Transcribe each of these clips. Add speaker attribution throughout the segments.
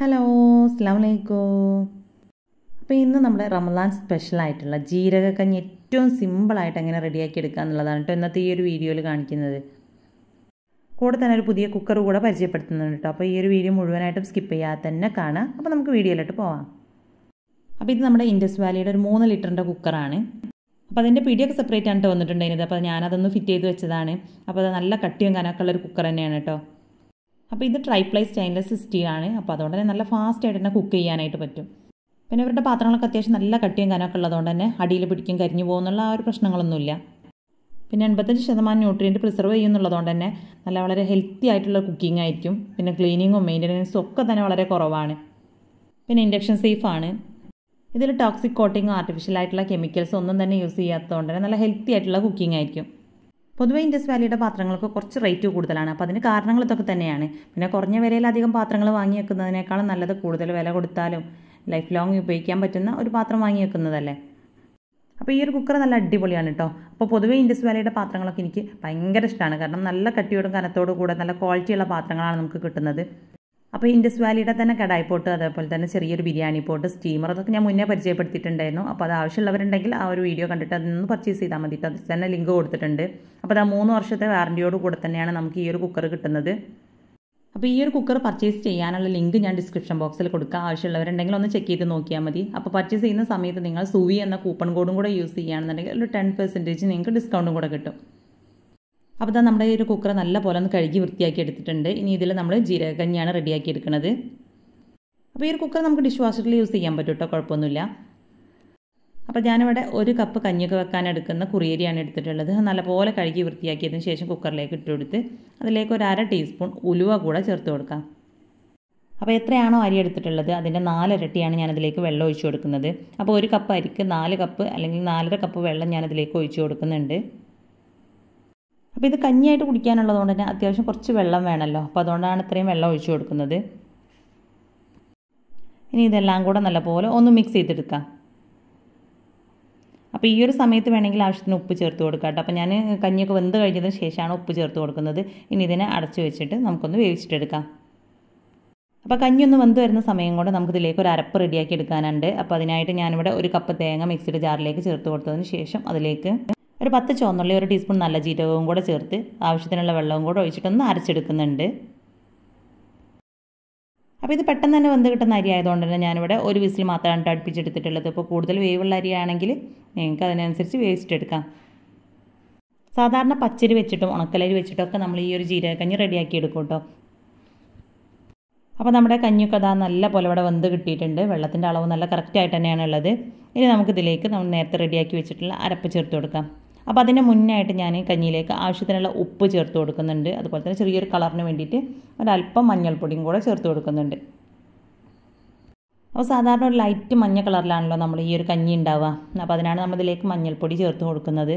Speaker 1: hello അസ്ലാമലൈക്കും അപ്പോൾ ഇന്ന് നമ്മുടെ റമദാൻ സ്പെഷ്യലായിട്ടുള്ള ജീരകക്കഞ്ഞി ഏറ്റവും സിമ്പിളായിട്ട് എങ്ങനെ റെഡിയാക്കി എടുക്കുക എന്നുള്ളതാണ് കേട്ടോ ഇന്നത്തെ ഈ ഒരു വീഡിയോയിൽ കാണിക്കുന്നത് കൂടെ തന്നെ ഒരു പുതിയ കുക്കർ കൂടെ പരിചയപ്പെടുത്തുന്നുണ്ട് കേട്ടോ അപ്പോൾ ഈ ഒരു വീഡിയോ മുഴുവനായിട്ടും സ്കിപ്പ് ചെയ്യാതെ തന്നെ കാണാം അപ്പോൾ നമുക്ക് വീഡിയോയിലോട്ട് പോവാം അപ്പോൾ ഇത് നമ്മുടെ ഇൻഡസ് വാലിയുടെ ഒരു മൂന്ന് ലിറ്ററിൻ്റെ കുക്കറാണ് അപ്പോൾ അതിൻ്റെ പിടിയൊക്കെ സെപ്പറേറ്റ് ആണ് വന്നിട്ടുണ്ടായിരുന്നത് അപ്പോൾ ഞാനതൊന്ന് ഫിറ്റ് ചെയ്ത് വെച്ചതാണ് അപ്പോൾ അത് നല്ല കട്ടിയും കനക്കുള്ള ഒരു കുക്കർ തന്നെയാണ് കേട്ടോ അപ്പോൾ ഇത് ട്രൈപ്ലൈ സ്റ്റൈൻലെസ് സ്റ്റീലാണ് അപ്പോൾ അതുകൊണ്ട് തന്നെ നല്ല ഫാസ്റ്റായിട്ട് തന്നെ കുക്ക് ചെയ്യാനായിട്ട് പറ്റും പിന്നെ ഇവരുടെ പാത്രങ്ങളൊക്കെ അത്യാവശ്യം നല്ല കട്ടിയും കനമൊക്കെ ഉള്ളതുകൊണ്ട് തന്നെ അടിയിൽ പിടിക്കും കരിഞ്ഞു പോകുന്നുള്ള ആ ഒരു പ്രശ്നങ്ങളൊന്നുമില്ല പിന്നെ എൺപത്തഞ്ച് ശതമാനം ന്യൂട്രിയൻറ്റ് പ്രിസർവ് ചെയ്യുന്നുള്ളതുകൊണ്ട് തന്നെ നല്ല വളരെ ഹെൽത്തി ആയിട്ടുള്ള കുക്കിംഗ് ആയിരിക്കും പിന്നെ ക്ലീനിങ്ങും മെയിൻ്റനൻസും ഒക്കെ തന്നെ വളരെ കുറവാണ് പിന്നെ ഇൻഡക്ഷൻ സേഫാണ് ഇതിൽ ടോക്സിക് കോട്ടിങ്ങോ ആർട്ടിഫിഷ്യൽ ആയിട്ടുള്ള കെമിക്കൽസ് ഒന്നും തന്നെ യൂസ് ചെയ്യാത്തതുകൊണ്ട് തന്നെ നല്ല ഹെൽത്തി ആയിട്ടുള്ള കുക്കിംഗ് ആയിരിക്കും പൊതുവേ ഇൻഡസ് വാലിയുടെ പാത്രങ്ങൾക്ക് കുറച്ച് റേറ്റ് കൂടുതലാണ് അപ്പോൾ അതിന് കാരണങ്ങൾ ഇതൊക്കെ തന്നെയാണ് പിന്നെ കുറഞ്ഞ വിലയിലധികം പാത്രങ്ങൾ വാങ്ങി വെക്കുന്നതിനേക്കാളും നല്ലത് കൂടുതൽ വില കൊടുത്താലും ലൈഫ് ലോങ് ഉപയോഗിക്കാൻ പറ്റുന്ന ഒരു പാത്രം വാങ്ങി വെക്കുന്നതല്ലേ അപ്പോൾ ഈ ഒരു കുക്കർ നല്ല അടിപൊളിയാണ് കേട്ടോ അപ്പോൾ പൊതുവേ ഇൻഡസ് വാലിയുടെ പാത്രങ്ങളൊക്കെ എനിക്ക് ഭയങ്കര ഇഷ്ടമാണ് കാരണം നല്ല കട്ടിയോടും കനത്തോടും കൂടെ നല്ല ക്വാളിറ്റിയുള്ള പാത്രങ്ങളാണ് നമുക്ക് കിട്ടുന്നത് അപ്പോൾ ഇൻഡസ് വാലിയുടെ തന്നെ കടായി പോട്ട് അതേപോലെ തന്നെ ചെറിയൊരു ബിരിയാണി പോട്ട് സ്റ്റീമർ അതൊക്കെ ഞാൻ മുന്നേ പരിചയപ്പെടുത്തിയിട്ടുണ്ടായിരുന്നു അപ്പോൾ അത് ആവശ്യമുള്ളവരുണ്ടെങ്കിൽ ആ ഒരു വീഡിയോ കണ്ടിട്ട് അതിൽ നിന്ന് പർച്ചേസ് ചെയ്താൽ മതി അതിൽ തന്നെ ലിങ്ക് കൊടുത്തിട്ടുണ്ട് അപ്പോൾ അത് ആ മൂന്ന് വർഷത്തെ വാറൻറ്റിയോട് കൂടെ തന്നെയാണ് നമുക്ക് ഈ ഒരു കുക്കർ കിട്ടുന്നത് അപ്പോൾ ഈ ഒരു കുക്കർ പർച്ചേസ് ചെയ്യാനുള്ള ലിങ്ക് ഞാൻ ഡിസ്ക്രിപ്ഷൻ ബോക്സിൽ കൊടുക്കുക ആവശ്യമുള്ളവരുണ്ടെങ്കിൽ ഒന്ന് ചെക്ക് ചെയ്ത് നോക്കിയാൽ മതി അപ്പോൾ പർച്ചേസ് ചെയ്യുന്ന സമയത്ത് നിങ്ങൾ സൂവി എന്ന കൂപ്പൺ കോഡും കൂടെ യൂസ് ചെയ്യുകയാണെന്നുണ്ടെങ്കിൽ ഒരു ടെൻ പെർസെൻറ്റേജ് നിങ്ങൾക്ക് ഡിസ്കൗണ്ടും കൂടെ കിട്ടും അപ്പോൾ ഇതാ നമ്മുടെ ഈ ഒരു കുക്കർ നല്ല പോലെ ഒന്ന് കഴുകി വൃത്തിയാക്കി എടുത്തിട്ടുണ്ട് ഇനി ഇതിൽ നമ്മൾ ജീരകഞ്ഞിയാണ് റെഡിയാക്കി എടുക്കുന്നത് അപ്പോൾ ഈ ഒരു കുക്കർ നമുക്ക് ഡിഷ് വാഷറിൽ യൂസ് ചെയ്യാൻ പറ്റും കേട്ടോ കുഴപ്പമൊന്നുമില്ല അപ്പോൾ ഞാനിവിടെ ഒരു കപ്പ് കഞ്ഞിയൊക്കെ വെക്കാൻ എടുക്കുന്ന കുറിയരിയാണ് എടുത്തിട്ടുള്ളത് നല്ലപോലെ കഴുകി വൃത്തിയാക്കിയതിന് ശേഷം കുക്കറിലേക്ക് ഇട്ടുകൊടുത്ത് അതിലേക്ക് ഒരു അര ടീസ്പൂൺ ഉലുവ കൂടെ ചേർത്ത് കൊടുക്കാം അപ്പോൾ എത്രയാണോ അരി എടുത്തിട്ടുള്ളത് അതിൻ്റെ നാലിരട്ടിയാണ് ഞാനതിലേക്ക് വെള്ളം ഒഴിച്ചു കൊടുക്കുന്നത് അപ്പോൾ ഒരു കപ്പ് അരിക്ക് നാല് കപ്പ് അല്ലെങ്കിൽ നാലര കപ്പ് വെള്ളം ഞാനതിലേക്ക് ഒഴിച്ചു കൊടുക്കുന്നുണ്ട് അപ്പോൾ ഇത് കഞ്ഞിയായിട്ട് കുടിക്കാനുള്ളതുകൊണ്ട് തന്നെ അത്യാവശ്യം കുറച്ച് വെള്ളം വേണമല്ലോ അപ്പോൾ അതുകൊണ്ടാണ് ഇത്രയും വെള്ളം ഒഴിച്ചു കൊടുക്കുന്നത് ഇനി ഇതെല്ലാം കൂടെ നല്ലപോലെ ഒന്ന് മിക്സ് ചെയ്തെടുക്കാം അപ്പോൾ ഈ ഒരു സമയത്ത് വേണമെങ്കിൽ ആവശ്യത്തിന് ഉപ്പ് ചേർത്ത് കൊടുക്കാം കേട്ടോ അപ്പോൾ ഞാൻ കഞ്ഞിയൊക്കെ വെന്ത് കഴിഞ്ഞതിന് ശേഷമാണ് ഉപ്പ് ചേർത്ത് കൊടുക്കുന്നത് ഇനി ഇതിനെ അടച്ചു വെച്ചിട്ട് നമുക്കൊന്ന് വേവിച്ചിട്ടെടുക്കാം അപ്പോൾ കഞ്ഞി ഒന്ന് വെന്ത് വരുന്ന സമയം കൊണ്ട് നമുക്കിതിലേക്ക് ഒരു അരപ്പ് റെഡിയാക്കി എടുക്കാനുണ്ട് അപ്പോൾ അതിനായിട്ട് ഞാനിവിടെ ഒരു കപ്പ് തേങ്ങ മിക്സിയുടെ ജാറിലേക്ക് ചേർത്ത് കൊടുത്തതിന് ശേഷം അതിലേക്ക് ഒരു പത്ത് ചുവന്നുള്ളി ഒരു ടീസ്പൂൺ നല്ല ജീരകവും കൂടെ ചേർത്ത് ആവശ്യത്തിനുള്ള വെള്ളവും കൂടെ ഒഴിച്ചിട്ടൊന്ന് അരച്ചെടുക്കുന്നുണ്ട് അപ്പോൾ ഇത് പെട്ടെന്ന് തന്നെ വന്ന് കിട്ടുന്ന അരി ആയതുകൊണ്ട് തന്നെ ഞാനിവിടെ ഒരു വിസിൽ മാത്രമാണ് അടുപ്പിച്ചെടുത്തിട്ടുള്ളത് ഇപ്പോൾ കൂടുതൽ വേവുള്ള അരിയാണെങ്കിൽ നിങ്ങൾക്ക് അതിനനുസരിച്ച് വേവിച്ചിട്ടെടുക്കാം സാധാരണ പച്ചരി വെച്ചിട്ടും ഉണക്കലരി ഒക്കെ നമ്മൾ ഈ ഒരു ജീരകക്കഞ്ഞി റെഡിയാക്കി എടുക്കും കേട്ടോ അപ്പോൾ നമ്മുടെ കഞ്ഞിയൊക്കെ അതാ നല്ല പോലെ ഇവിടെ വന്ന് കിട്ടിയിട്ടുണ്ട് വെള്ളത്തിൻ്റെ അളവ് നല്ല കറക്റ്റായിട്ട് തന്നെയാണ് ഉള്ളത് ഇനി നമുക്കിതിലേക്ക് നമ്മൾ നേരത്തെ റെഡിയാക്കി വെച്ചിട്ടുള്ള അരപ്പ് ചേർത്ത് കൊടുക്കാം അപ്പോൾ അതിൻ്റെ മുന്നായിട്ട് ഞാൻ കഞ്ഞിയിലേക്ക് ആവശ്യത്തിനുള്ള ഉപ്പ് ചേർത്ത് കൊടുക്കുന്നുണ്ട് അതുപോലെ തന്നെ ചെറിയൊരു കളറിന് വേണ്ടിയിട്ട് ഒരല്പം മഞ്ഞൾപ്പൊടിയും കൂടെ ചേർത്ത് കൊടുക്കുന്നുണ്ട് അപ്പോൾ സാധാരണ ഒരു ലൈറ്റ് മഞ്ഞ കളറിലാണല്ലോ നമ്മൾ ഈ ഒരു കഞ്ഞി ഉണ്ടാവുക അപ്പോൾ അതിനാണ് നമ്മളിതിലേക്ക് മഞ്ഞൾപ്പൊടി ചേർത്ത് കൊടുക്കുന്നത്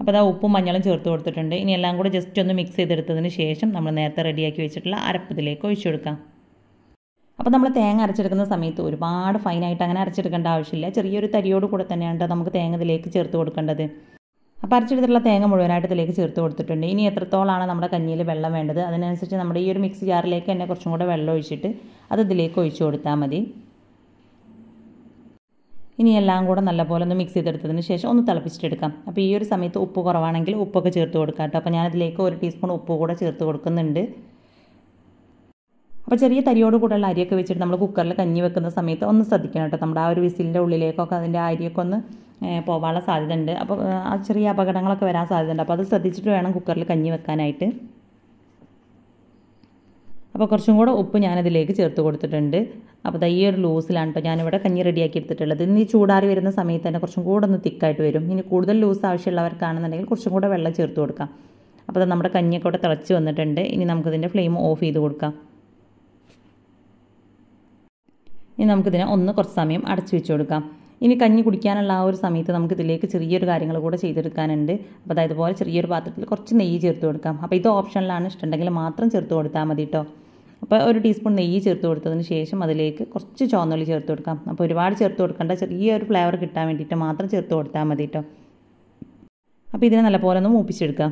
Speaker 1: അപ്പോൾ അതാ ഉപ്പും മഞ്ഞളും ചേർത്ത് കൊടുത്തിട്ടുണ്ട് ഇനി എല്ലാം കൂടെ ജസ്റ്റ് ഒന്ന് മിക്സ് ചെയ്തെടുത്തതിന് ശേഷം നമ്മൾ നേരത്തെ റെഡിയാക്കി വെച്ചിട്ടുള്ള അരപ്പത്തിലേക്ക് ഒഴിച്ചു കൊടുക്കാം അപ്പോൾ നമ്മൾ തേങ്ങ അരച്ചെടുക്കുന്ന സമയത്ത് ഒരുപാട് ഫൈനായിട്ട് അങ്ങനെ അരച്ചെടുക്കേണ്ട ആവശ്യമില്ല ചെറിയൊരു തരിയോട് കൂടെ തന്നെയാണ് നമുക്ക് തേങ്ങ ഇതിലേക്ക് ചേർത്ത് കൊടുക്കേണ്ടത് അപ്പോൾ അരച്ചെടുത്തിട്ടുള്ള തേങ്ങ മുഴുവനായിട്ട് ഇതിലേക്ക് ചേർത്ത് കൊടുത്തിട്ടുണ്ട് ഇനി എത്രത്തോളമാണ് നമ്മുടെ കഞ്ഞിയിൽ വെള്ളം വേണ്ടത് അതിനനുസരിച്ച് നമ്മുടെ ഈ ഒരു മിക്സി ജാറിലേക്ക് തന്നെ കുറച്ചും കൂടെ വെള്ളം ഒഴിച്ചിട്ട് അത് ഇതിലേക്ക് ഒഴിച്ചു കൊടുത്താൽ മതി ഇനി എല്ലാം കൂടെ നല്ലപോലെ ഒന്ന് മിക്സ് ചെയ്തെടുത്തതിന് ശേഷം ഒന്ന് തിളപ്പിച്ചിട്ടെടുക്കാം അപ്പോൾ ഈ ഒരു സമയത്ത് ഉപ്പ് കുറവാണെങ്കിൽ ഉപ്പൊക്കെ ചേർത്ത് കൊടുക്കാം കേട്ടോ അപ്പോൾ ഞാനതിലേക്ക് ഒരു ടീസ്പൂൺ ഉപ്പ് കൂടെ ചേർത്ത് കൊടുക്കുന്നുണ്ട് അപ്പോൾ ചെറിയ തരിയോട് കൂടെയുള്ള അരിയൊക്കെ വെച്ചിട്ട് നമ്മൾ കുക്കറിൽ കഞ്ഞി വെക്കുന്ന സമയത്ത് ഒന്ന് ശ്രദ്ധിക്കണം കേട്ടോ നമ്മുടെ ആ ഒരു വിസിലിൻ്റെ ഉള്ളിലേക്കൊക്കെ അതിൻ്റെ അരിയൊക്കെ ഒന്ന് പോകാനുള്ള സാധ്യത ഉണ്ട് അപ്പോൾ ആ ചെറിയ അപകടങ്ങളൊക്കെ വരാൻ സാധ്യതയുണ്ട് അപ്പോൾ അത് ശ്രദ്ധിച്ചിട്ട് വേണം കുക്കറിൽ കഞ്ഞി വെക്കാനായിട്ട് അപ്പോൾ കുറച്ചും കൂടെ ഉപ്പ് ഞാനതിലേക്ക് ചേർത്ത് കൊടുത്തിട്ടുണ്ട് അപ്പോൾ ഈ ഒരു ലൂസിലാണ് കേട്ടോ ഞാനിവിടെ കഞ്ഞി റെഡിയാക്കി എടുത്തിട്ടുള്ളത് ഇനി ചൂടാറി വരുന്ന സമയത്ത് തന്നെ കുറച്ചും കൂടെ ഒന്ന് തിക്കായിട്ട് വരും ഇനി കൂടുതൽ ലൂസ് ആവശ്യമുള്ളവർക്കാണെന്നുണ്ടെങ്കിൽ കുറച്ചും കൂടെ വെള്ളം ചേർത്ത് കൊടുക്കാം അപ്പോൾ നമ്മുടെ കഞ്ഞിയൊക്കെ ഇവിടെ തിളച്ച് വന്നിട്ടുണ്ട് ഇനി നമുക്കിതിൻ്റെ ഫ്ലെയിം ഓഫ് ചെയ്ത് കൊടുക്കാം ഇനി നമുക്കിതിനെ ഒന്ന് കുറച്ച് സമയം അടച്ചു വെച്ച് കൊടുക്കാം ഇനി കഞ്ഞി കുടിക്കാനുള്ള ആ ഒരു സമയത്ത് നമുക്ക് ഇതിലേക്ക് ചെറിയൊരു കാര്യങ്ങൾ കൂടെ ചെയ്തെടുക്കാനുണ്ട് അപ്പോൾ അതായത് പോലെ ചെറിയൊരു പാത്രത്തിൽ കുറച്ച് നെയ്യ് ചേർത്ത് കൊടുക്കാം അപ്പോൾ ഇത് ഓപ്ഷനിലാണ് ഇഷ്ടമുണ്ടെങ്കിൽ മാത്രം ചേർത്ത് കൊടുത്താൽ മതി കേട്ടോ അപ്പോൾ ഒരു ടീസ്പൂൺ നെയ്യ് ചേർത്ത് കൊടുത്തതിന് ശേഷം അതിലേക്ക് കുറച്ച് ചുവന്നുള്ളി ചേർത്ത് കൊടുക്കാം അപ്പോൾ ഒരുപാട് ചേർത്ത് കൊടുക്കേണ്ട ചെറിയൊരു ഫ്ലേവർ കിട്ടാൻ വേണ്ടിയിട്ട് മാത്രം ചേർത്ത് കൊടുത്താൽ മതി കേട്ടോ അപ്പോൾ ഇതിനെ നല്ലപോലെ ഒന്ന് മൂപ്പിച്ചെടുക്കാം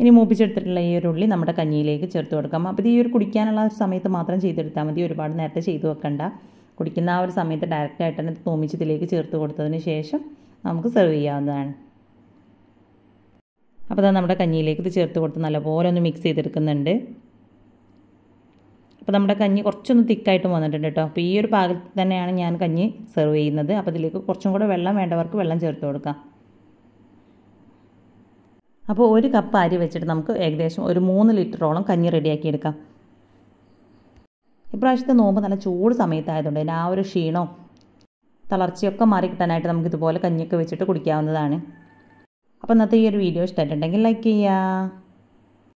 Speaker 1: ഇനി മൂപ്പിച്ചെടുത്തിട്ടുള്ള ഈ ഒരു ഉള്ളി നമ്മുടെ കഞ്ഞിയിലേക്ക് ചേർത്ത് കൊടുക്കാം അപ്പോൾ ഈ ഒരു കുടിക്കാനുള്ള സമയത്ത് മാത്രം ചെയ്തെടുത്താൽ മതി ഒരുപാട് നേരത്തെ ചെയ്തു വെക്കണ്ട കുടിക്കുന്ന ആ ഒരു സമയത്ത് ഡയറക്റ്റായിട്ട് തന്നെ തോമിച്ചതിലേക്ക് ചേർത്ത് കൊടുത്തതിന് ശേഷം നമുക്ക് സെർവ് ചെയ്യാവുന്നതാണ് അപ്പോൾ നമ്മുടെ കഞ്ഞിയിലേക്ക് ഇത് ചേർത്ത് കൊടുത്ത് നല്ലപോലെ ഒന്ന് മിക്സ് ചെയ്തെടുക്കുന്നുണ്ട് അപ്പോൾ നമ്മുടെ കഞ്ഞി കുറച്ചൊന്ന് തിക്കായിട്ട് വന്നിട്ടുണ്ട് കേട്ടോ അപ്പോൾ ഈ ഒരു പാകത്തിൽ തന്നെയാണ് ഞാൻ കഞ്ഞി സെർവ് ചെയ്യുന്നത് അപ്പോൾ ഇതിലേക്ക് കുറച്ചും കൂടെ വെള്ളം വേണ്ടവർക്ക് വെള്ളം ചേർത്ത് കൊടുക്കാം അപ്പോൾ ഒരു കപ്പ് അരി വെച്ചിട്ട് നമുക്ക് ഏകദേശം ഒരു മൂന്ന് ലിറ്ററോളം കഞ്ഞി റെഡിയാക്കി എടുക്കാം ഇപ്രാവശ്യത്തെ നോമ്പ് നല്ല ചൂട് സമയത്തായതുകൊണ്ട് അതിൻ്റെ ആ ഒരു ക്ഷീണവും തളർച്ചയൊക്കെ മാറി കിട്ടാനായിട്ട് നമുക്ക് ഇതുപോലെ കഞ്ഞിയൊക്കെ വെച്ചിട്ട് കുടിക്കാവുന്നതാണ് അപ്പോൾ ഇന്നത്തെ ഈ ഒരു വീഡിയോ ഇഷ്ടമായിട്ടുണ്ടെങ്കിൽ ലൈക്ക് ചെയ്യാം